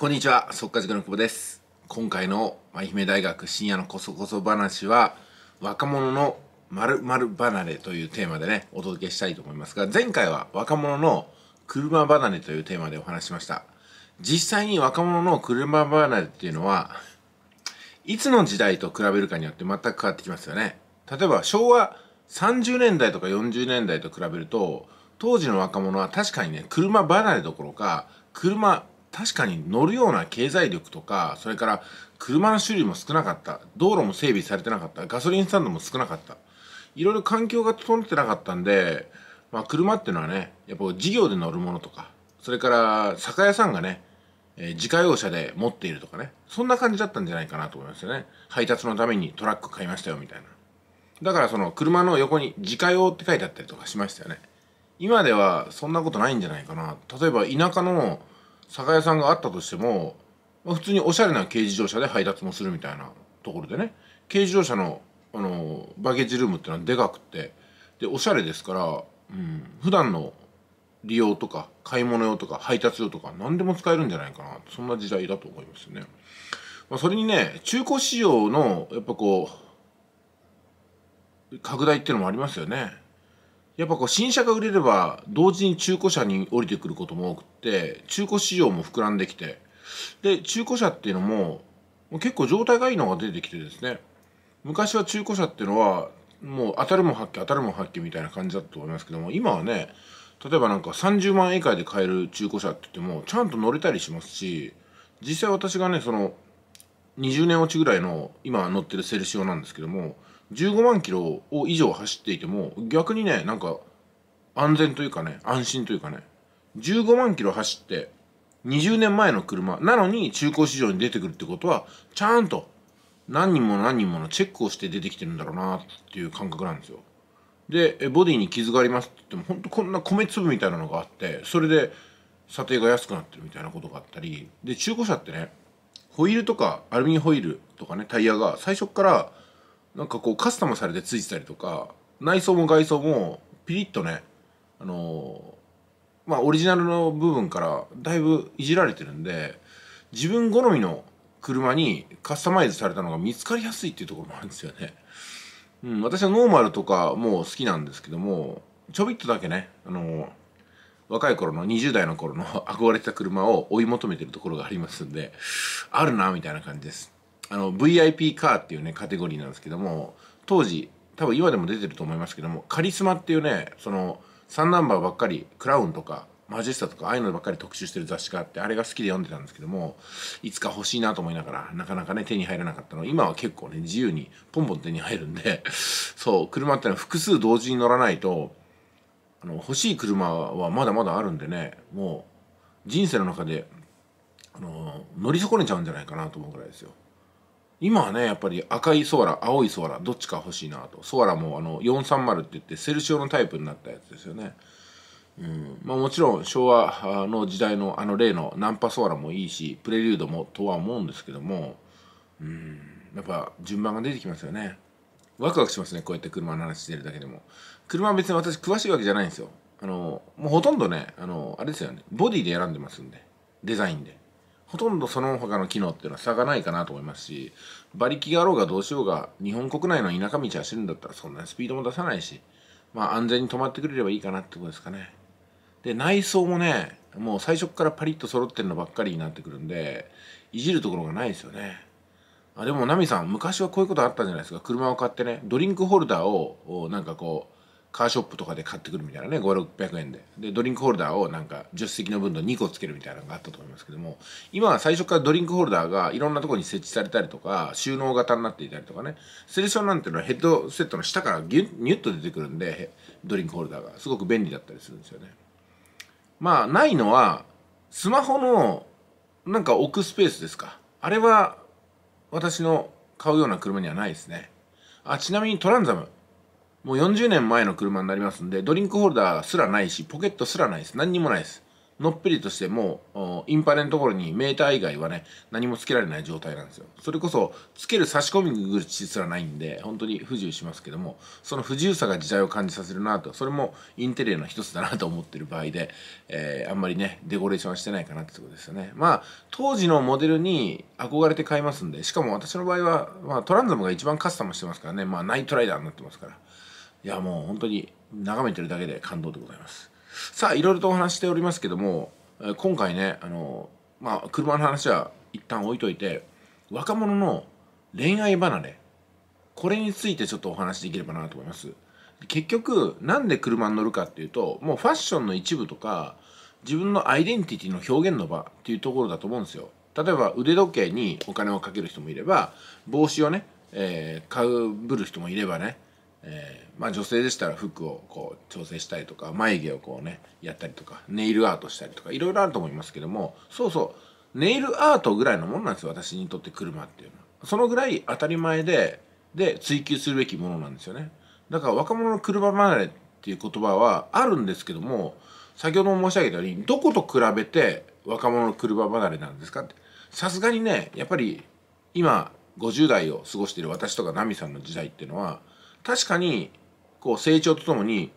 こんにちは、速稼塾の久保です。今回の愛媛大学深夜のこそこそ話は、若者の〇〇離れというテーマでね、お届けしたいと思いますが、前回は若者の車離れというテーマでお話しました。実際に若者の車離れっていうのは、いつの時代と比べるかによって全く変わってきますよね。例えば昭和30年代とか40年代と比べると、当時の若者は確かにね、車離れどころか、車確かに乗るような経済力とか、それから車の種類も少なかった。道路も整備されてなかった。ガソリンスタンドも少なかった。いろいろ環境が整ってなかったんで、まあ車っていうのはね、やっぱ事業で乗るものとか、それから酒屋さんがね、えー、自家用車で持っているとかね、そんな感じだったんじゃないかなと思いますよね。配達のためにトラック買いましたよみたいな。だからその車の横に自家用って書いてあったりとかしましたよね。今ではそんなことないんじゃないかな。例えば田舎の酒屋さんがあったとしても普通におしゃれな軽自動車で配達もするみたいなところでね軽自動車のあのバゲージルームってのはでかくってでおしゃれですから、うん、普段の利用とか買い物用とか配達用とか何でも使えるんじゃないかなそんな時代だと思いますね。まあ、それにね中古仕様のやっぱこう拡大っていうのもありますよね。やっぱこう新車が売れれば同時に中古車に降りてくることも多くって中古市場も膨らんできてで中古車っていうのも結構状態がいいのが出てきてですね昔は中古車っていうのはもう当たるも発見当たるも発見みたいな感じだと思いますけども今はね例えばなんか30万円以下で買える中古車って言ってもちゃんと乗れたりしますし実際私がねその20年落ちぐらいの今乗ってるセルシオなんですけども15万キロを以上走っていても逆にねなんか安全というかね安心というかね15万キロ走って20年前の車なのに中古市場に出てくるってことはちゃんと何人も何人ものチェックをして出てきてるんだろうなっていう感覚なんですよでボディに傷がありますって言ってもほんとこんな米粒みたいなのがあってそれで査定が安くなってるみたいなことがあったりで中古車ってねホイールとかアルミホイールとかねタイヤが最初からなんかこうカスタムされてついてたりとか内装も外装もピリッとねあのー、まあオリジナルの部分からだいぶいじられてるんで自分好みの車にカスタマイズされたのが見つかりやすいっていうところもあるんですよね。うん、私はノーマルとかも好きなんですけどもちょびっとだけね、あのー、若い頃の20代の頃の 憧れてた車を追い求めてるところがありますんであるなみたいな感じです。あの VIP カーっていうねカテゴリーなんですけども当時多分今でも出てると思いますけどもカリスマっていうねその3ナンバーばっかりクラウンとかマジェスタとかああいうのばっかり特集してる雑誌があってあれが好きで読んでたんですけどもいつか欲しいなと思いながらなかなかね手に入らなかったの今は結構ね自由にポンポン手に入るんで そう車ってのは複数同時に乗らないとあの欲しい車はまだまだあるんでねもう人生の中であの乗り損ねちゃうんじゃないかなと思うぐらいですよ。今はね、やっぱり赤いソーラ、青いソーラ、どっちか欲しいなと。ソーラもあの430って言ってセルシオのタイプになったやつですよね。うんまあ、もちろん昭和の時代のあの例のナンパソーラもいいし、プレリュードもとは思うんですけども、うん、やっぱ順番が出てきますよね。ワクワクしますね、こうやって車の話してるだけでも。車は別に私詳しいわけじゃないんですよ。あの、もうほとんどね、あの、あれですよね、ボディで選んでますんで、デザインで。ほとんどその他の機能っていうのは差がないかなと思いますし、馬力があろうがどうしようが、日本国内の田舎道走るんだったらそんなスピードも出さないし、まあ安全に止まってくれればいいかなってことですかね。で、内装もね、もう最初からパリッと揃ってるのばっかりになってくるんで、いじるところがないですよね。あでも、ナミさん、昔はこういうことあったんじゃないですか。車を買ってね、ドリンクホルダーを、なんかこう、カーショップとかで買ってくるみたいなね5600円ででドリンクホルダーをなんか助手席の分の2個つけるみたいなのがあったと思いますけども今は最初からドリンクホルダーがいろんなとこに設置されたりとか収納型になっていたりとかねセレションなんていうのはヘッドセットの下からギュッニュッと出てくるんでドリンクホルダーがすごく便利だったりするんですよねまあないのはスマホのなんか置くスペースですかあれは私の買うような車にはないですねあちなみにトランザムもう40年前の車になりますんで、ドリンクホルダーすらないし、ポケットすらないです。何にもないです。のっぺりとしてもう、インパネのところにメーター以外はね、何もつけられない状態なんですよ。それこそ、つける差し込み口すらないんで、本当に不自由しますけども、その不自由さが時代を感じさせるなと、それもインテリアの一つだなと思ってる場合で、えー、あんまりね、デコレーションはしてないかなってとこですよね。まあ、当時のモデルに憧れて買いますんで、しかも私の場合は、まあ、トランザムが一番カスタムしてますからね、まあ、ナイトライダーになってますから。いやもう本当に眺めてるだけで感動でございますさあいろいろとお話しておりますけども今回ねあのまあ車の話は一旦置いといて若者の恋愛離れこれについてちょっとお話できればなと思います結局なんで車に乗るかっていうともうファッションの一部とか自分のアイデンティティの表現の場っていうところだと思うんですよ例えば腕時計にお金をかける人もいれば帽子をね、えー、かぶる人もいればねえー、まあ女性でしたら服をこう調整したりとか眉毛をこうねやったりとかネイルアートしたりとかいろいろあると思いますけどもそうそうネイルアートぐらいのもんなんですよ私にとって車っていうのはそのぐらい当たり前でで追求するべきものなんですよねだから若者の車離れっていう言葉はあるんですけども先ほども申し上げたようにどこと比べて若者の車離れなんですかってさすがにねやっぱり今50代を過ごしている私とかナミさんの時代っていうのは確かにこう成長とともに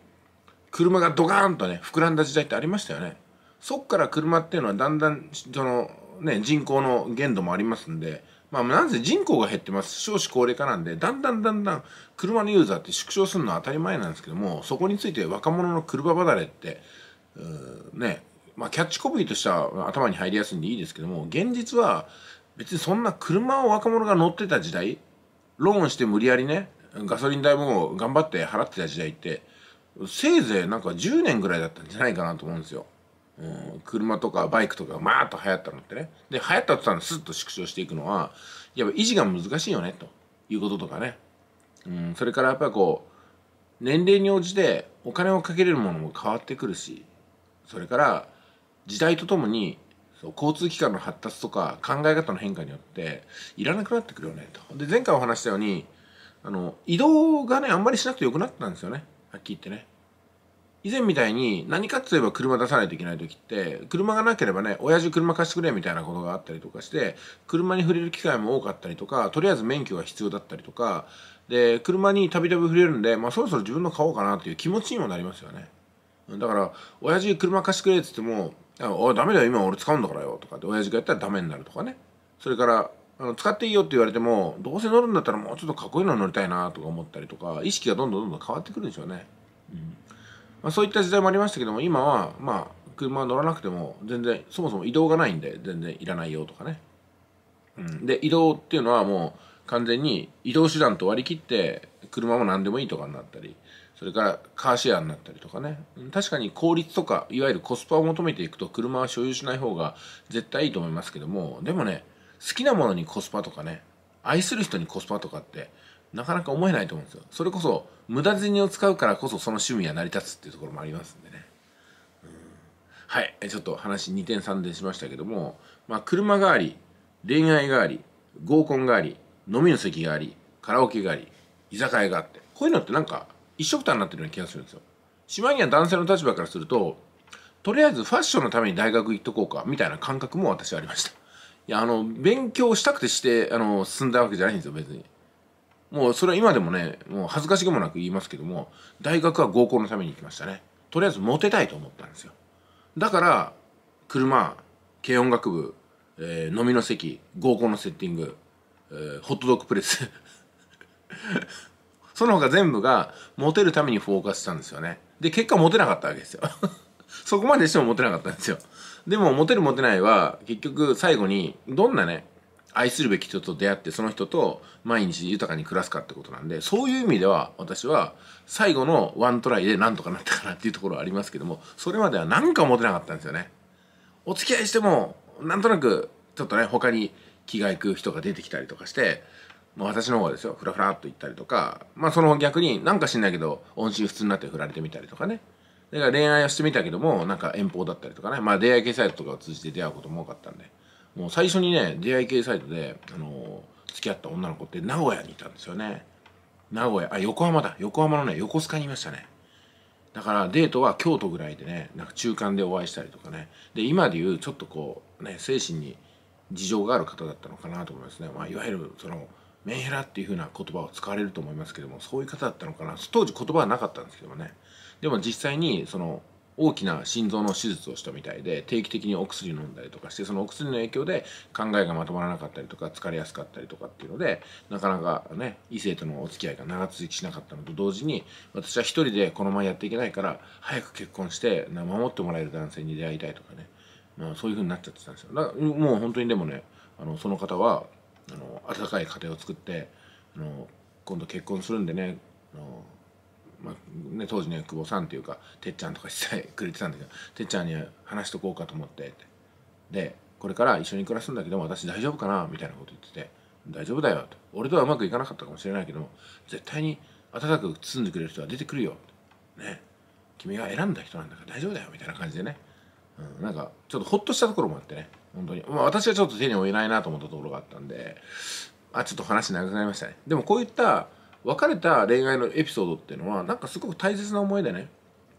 車がドカーンとね膨らんだ時代ってありましたよねそっから車っていうのはだんだんそのね人口の限度もありますんでまあなんせ人口が減ってます少子高齢化なんでだんだんだんだん車のユーザーって縮小するのは当たり前なんですけどもそこについて若者の車離れってねまあキャッチコピーとしては頭に入りやすいんでいいですけども現実は別にそんな車を若者が乗ってた時代ローンして無理やりねガソリン代も頑張って払ってた時代ってせいぜいなんか10年ぐらいだったんじゃないかなと思うんですよ。うん、車とかバイクとかまーっと流行ったのってね。で、流行ったってたらスッと縮小していくのは、やっぱ維持が難しいよね、ということとかね。うん、それからやっぱりこう、年齢に応じてお金をかけれるものも変わってくるし、それから時代とともに交通機関の発達とか考え方の変化によっていらなくなってくるよねと。で前回お話したようにあの、移動がね、あんまりしなくてよくなったんですよね。はっきり言ってね。以前みたいに何かっつえば車出さないといけない時って車がなければね親父車貸してくれみたいなことがあったりとかして車に触れる機会も多かったりとかとりあえず免許が必要だったりとかで車にたびたび触れるんで、まあ、そろそろ自分の買おうかなっていう気持ちにもなりますよねだから親父車貸してくれっつっても「あおいダメだよ今俺使うんだからよ」とかで親父がやったらダメになるとかねそれからあの使っていいよって言われてもどうせ乗るんだったらもうちょっとかっこいいの乗りたいなとか思ったりとか意識がどんどんどんどん変わってくるんでしょうね、うんまあ、そういった時代もありましたけども今はまあ車乗らなくても全然そもそも移動がないんで全然いらないよとかね、うん、で移動っていうのはもう完全に移動手段と割り切って車も何でもいいとかになったりそれからカーシェアになったりとかね確かに効率とかいわゆるコスパを求めていくと車は所有しない方が絶対いいと思いますけどもでもね好きなものにコスパとかね愛する人にコスパとかってなかなか思えないと思うんですよそれこそ無駄銭を使うからこそその趣味は成り立つっていうところもありますんでねはいちょっと話2点3点しましたけどもまあ車があり恋愛があり合コンがあり飲みの席がありカラオケがあり居酒屋があってこういうのってなんか一緒くたになってるような気がするんですよしまいには男性の立場からするととりあえずファッションのために大学行っとこうかみたいな感覚も私はありましたいやあの勉強したくてしてあの進んだわけじゃないんですよ別にもうそれは今でもねもう恥ずかしげもなく言いますけども大学は合コンのために行きましたねとりあえずモテたいと思ったんですよだから車軽音楽部、えー、飲みの席合コンのセッティング、えー、ホットドッグプレス その他全部がモテるためにフォーカスしたんですよねで結果モテなかったわけですよ そこまでしてもモテなかったんですよでもモテるモテないは結局最後にどんなね愛するべき人と出会ってその人と毎日豊かに暮らすかってことなんでそういう意味では私は最後のワントライでなんとかなったかなっていうところはありますけどもそれまではなんかモテなかったんですよねお付き合いしてもなんとなくちょっとね他に気が行く人が出てきたりとかしてまあ、私の方はですよ、ふらふらっと行ったりとか、まあその逆になんか知んないけど、音信不通になって振られてみたりとかね。だから恋愛をしてみたけども、なんか遠方だったりとかね、まあ出会い系サイトとかを通じて出会うことも多かったんで、もう最初にね、出会い系サイトで、あのー、付き合った女の子って名古屋にいたんですよね。名古屋、あ、横浜だ。横浜のね、横須賀にいましたね。だからデートは京都ぐらいでね、なんか中間でお会いしたりとかね。で、今でいうちょっとこう、ね、精神に事情がある方だったのかなと思いますね。まあ、いわゆるその、メンヘラっていう風な言葉を使われると思いますけども、そういう方だったのかな。当時言葉はなかったんですけどもね。でも実際にその大きな心臓の手術をしたみたいで定期的にお薬飲んだりとかしてそのお薬の影響で考えがまとまらなかったりとか疲れやすかったりとかっていうのでなかなかね異性とのお付き合いが長続きしなかったのと同時に私は一人でこのままやっていけないから早く結婚して守ってもらえる男性に出会いたいとかね、まあ、そういうふうになっちゃってたんですよだからもう本当にでもねあのその方はあの温かい家庭を作ってあの今度結婚するんでねあのまあね、当時ね久保さんっていうかてっちゃんとかしてくれてたんだけどてっちゃんに話しとこうかと思ってってでこれから一緒に暮らすんだけど私大丈夫かなみたいなこと言ってて「大丈夫だよ」と「俺とはうまくいかなかったかもしれないけど絶対に温かく包んでくれる人は出てくるよ」ね君が選んだ人なんだから大丈夫だよ」みたいな感じでね、うん、なんかちょっとほっとしたところもあってね本当に、まあ、私はちょっと手に負えないなと思ったところがあったんであちょっと話長くなりましたねでもこういった別れた恋愛のエピソードっていうのはなんかすごく大切な思い出ね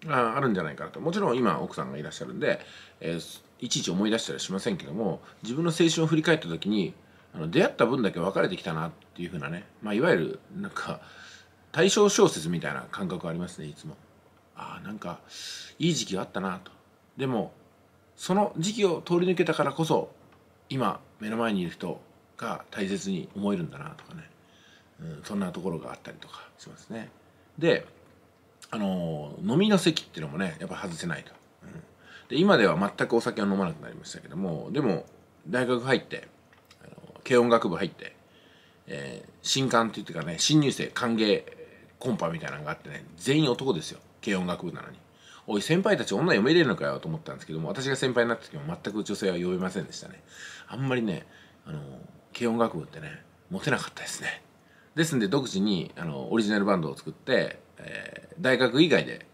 ああるんじゃないかなともちろん今奥さんがいらっしゃるんで、えー、いちいち思い出したりしませんけども自分の青春を振り返った時にあの出会った分だけ別れてきたなっていう風なね、まあ、いわゆるなんか対象小説みたいな感覚ありますねいつも。ああなんかいい時期があったなと。でもその時期を通り抜けたからこそ今目の前にいる人が大切に思えるんだなとかねうん、そんなところがあったりとかしますね。であの飲みの席っていうのもねやっぱ外せないと、うん、で今では全くお酒を飲まなくなりましたけどもでも大学入ってあの軽音楽部入って、えー、新刊っていうかね新入生歓迎コンパみたいなのがあってね全員男ですよ軽音楽部なのにおい先輩たち女読めれるのかよと思ったんですけども私が先輩になった時も全く女性は呼べませんでしたねあんまりねあの軽音楽部ってねモテなかったですねですんで独自にあのオリジナルバンドを作って、えー、大学以外で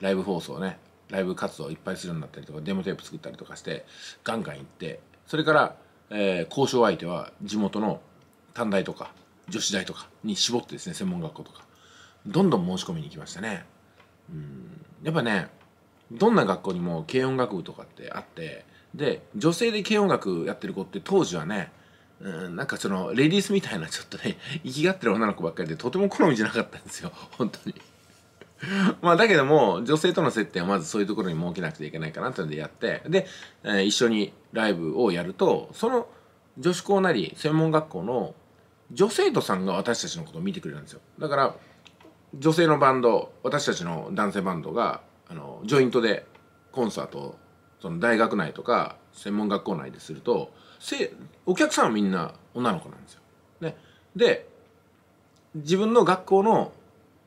ライブ放送ねライブ活動をいっぱいするようになったりとかデモテープ作ったりとかしてガンガン行ってそれから、えー、交渉相手は地元の短大とか女子大とかに絞ってですね専門学校とかどんどん申し込みに行きましたねうんやっぱねどんな学校にも軽音楽部とかってあってで女性で軽音楽やってる子って当時はねうん、なんかそのレディースみたいなちょっとね行 きがってる女の子ばっかりでとても好みじゃなかったんですよ 本当に まあだけども女性との接点はまずそういうところに設けなくちゃいけないかなってのでやってで、えー、一緒にライブをやるとその女子校なり専門学校の女生徒さんが私たちのことを見てくれるんですよだから女性のバンド私たちの男性バンドがあのジョイントでコンサートをその大学内とか専門学校内でするとせお客さんはみんな女の子なんですよ。ね、で自分の学校の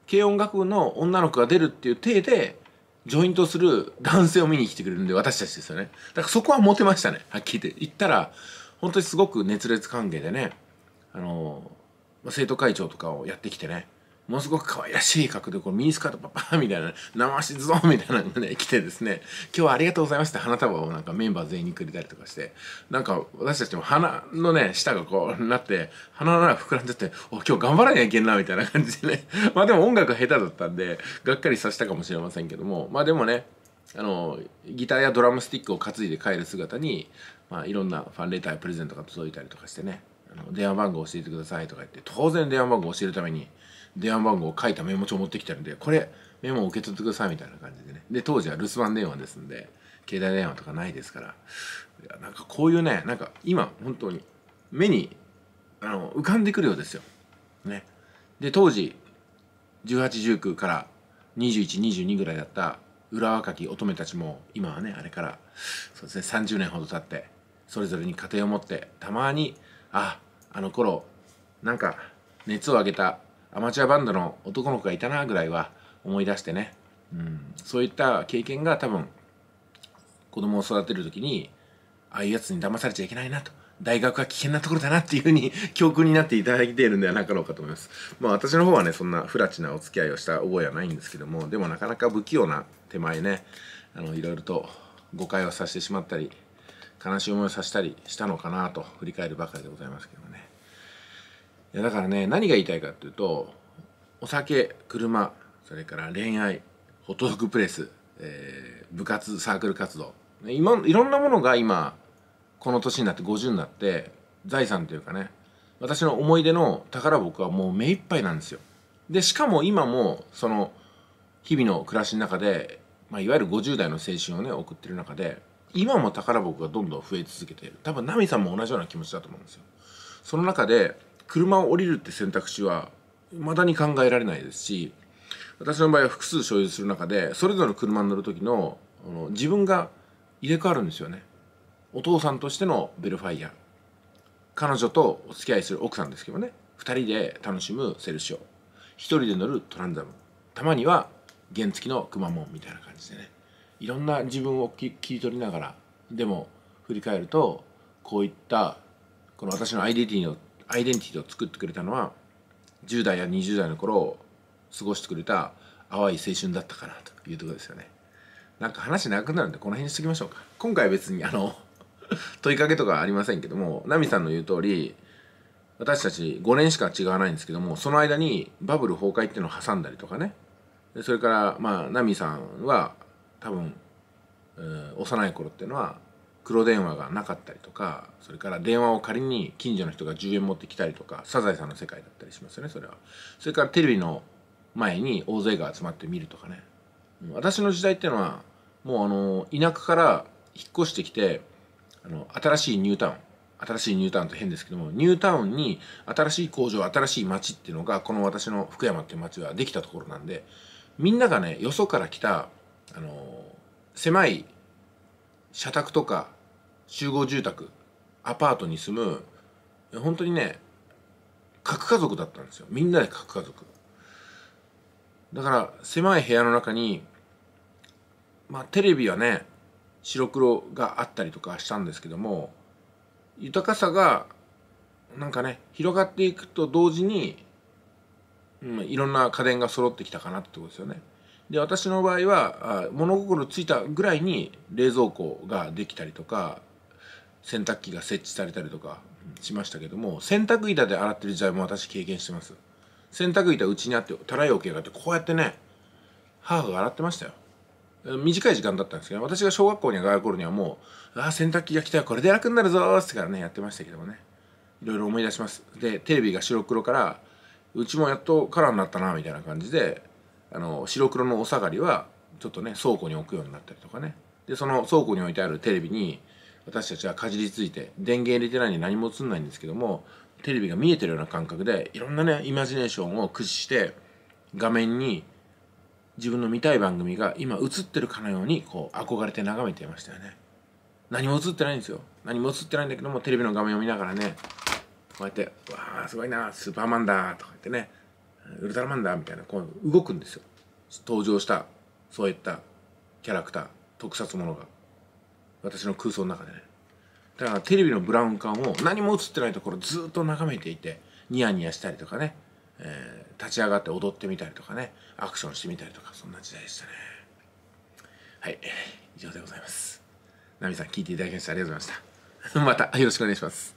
軽音楽部の女の子が出るっていう体でジョイントする男性を見に来てくれるんで私たちですよねだからそこはモテましたねはっきり言って行ったら本当にすごく熱烈歓迎でねあの生徒会長とかをやってきてねものすごく可愛らしい格好で、こうミニスカートパパみたいな、生足ズドンみたいなのがね、来てですね、今日はありがとうございますって花束をなんかメンバー全員にくれたりとかして、なんか私たちも鼻のね、下がこうなって、鼻の穴が膨らんじゃって、お、今日頑張らなきゃいけんな、みたいな感じでね。まあでも音楽下手だったんで、がっかりさせたかもしれませんけども、まあでもね、あの、ギターやドラムスティックを担いで帰る姿に、まあいろんなファンレターやプレゼントが届いたりとかしてね、あの電話番号教えてくださいとか言って、当然電話番号教えるために、電話番号を書いたメモ帳を持ってきてるんでこれメモを受け取ってくださいみたいな感じでねで当時は留守番電話ですんで携帯電話とかないですからいやなんかこういうねなんか今本当に目にあの浮かんでくるようですよ。ね、で当時1819から2122ぐらいだった浦和き乙女たちも今はねあれからそうですね30年ほど経ってそれぞれに家庭を持ってたまにああの頃なんか熱を上げたアマチュアバンドの男の子がいたなぐらいは思い出してね、うん、そういった経験が多分子供を育てる時にああいうやつに騙されちゃいけないなと大学は危険なところだなっていうふうに 教訓になっていただいているんではなかろうかと思います。まあ私の方はね、そんな不らちなお付き合いをした覚えはないんですけども、でもなかなか不器用な手前ね、あの、いろいろと誤解をさせてしまったり、悲しい思いをさせたりしたのかなと振り返るばかりでございますけど。いやだからね何が言いたいかっていうとお酒車それから恋愛ホットドッグプレス、えー、部活サークル活動今いろんなものが今この年になって50になって財産というかね私の思い出の宝箱はもう目いっぱいなんですよでしかも今もその日々の暮らしの中で、まあ、いわゆる50代の青春をね送ってる中で今も宝箱がどんどん増え続けている多分ナミさんも同じような気持ちだと思うんですよその中で車を降りるって選択肢はまだに考えられないですし私の場合は複数所有する中でそれぞれの車に乗る時の自分が入れ替わるんですよねお父さんとしてのベルファイア彼女とお付き合いする奥さんですけどね2人で楽しむセルシオ1人で乗るトランザムたまには原付のくまモンみたいな感じでねいろんな自分を切り取りながらでも振り返るとこういったこの私のアイデンティティのアイデンティティを作ってくれたのは10代や20代の頃を過ごしてくれた淡い青春だったかなというところですよね。なんか話長くなるんでこの辺にしときましょうか。今回別にあの 問いかけとかありませんけどもナミさんの言う通り私たち5年しか違わないんですけどもその間にバブル崩壊っていうのを挟んだりとかねそれからまあナミさんは多分、えー、幼い頃っていうのは黒電話がなかったりとかそれから電話を仮に近所の人が10円持ってきたりとかサザエさんの世界だったりしますよねそれはそれからテレビの前に大勢が集まって見るとかね私の時代っていうのはもうあの田舎から引っ越してきてあの新しいニュータウン新しいニュータウンって変ですけどもニュータウンに新しい工場新しい町っていうのがこの私の福山っていう町はできたところなんでみんながねよそから来たあの狭い社宅とか集合住宅アパートに住む本当にね核家族だったんですよみんなで核家族だから狭い部屋の中にまあテレビはね白黒があったりとかしたんですけども豊かさがなんかね広がっていくと同時に、うん、いろんな家電が揃ってきたかなってことですよね。で私の場合は物心ついたぐらいに冷蔵庫ができたりとか洗濯機が設置されたりとかしましたけども洗濯板で洗ってる時代も私経験してます洗濯板うちにあってたらい置きがあってこうやってね母が洗ってましたよ短い時間だったんですけど私が小学校に上がる頃にはもう「ああ洗濯機が来たよこれで楽になるぞ」ってからねやってましたけどもねいろいろ思い出しますでテレビが白黒からうちもやっとカラーになったなみたいな感じであの白黒のお下がりはちょっとね倉庫に置くようになったりとかねでその倉庫に置いてあるテレビに私たちはかじりついて電源入れてないんで何も映んないんですけどもテレビが見えてるような感覚でいろんなねイマジネーションを駆使して画面に自分の見たい番組が今映ってるかのようにこう憧れて眺めていましたよね何も映ってないんですよ何も映ってないんだけどもテレビの画面を見ながらねこうやって「わあすごいなスーパーマンだ」とか言ってね「ウルトラマンだ」みたいなこう動くんですよ登場したそういったキャラクター特撮ものが私の空想の中でねだからテレビのブラウン管を何も映ってないところずっと眺めていてニヤニヤしたりとかね、えー、立ち上がって踊ってみたりとかねアクションしてみたりとかそんな時代でしたねはい以上でございますナミさん聞いていただきましてありがとうございました またよろしくお願いします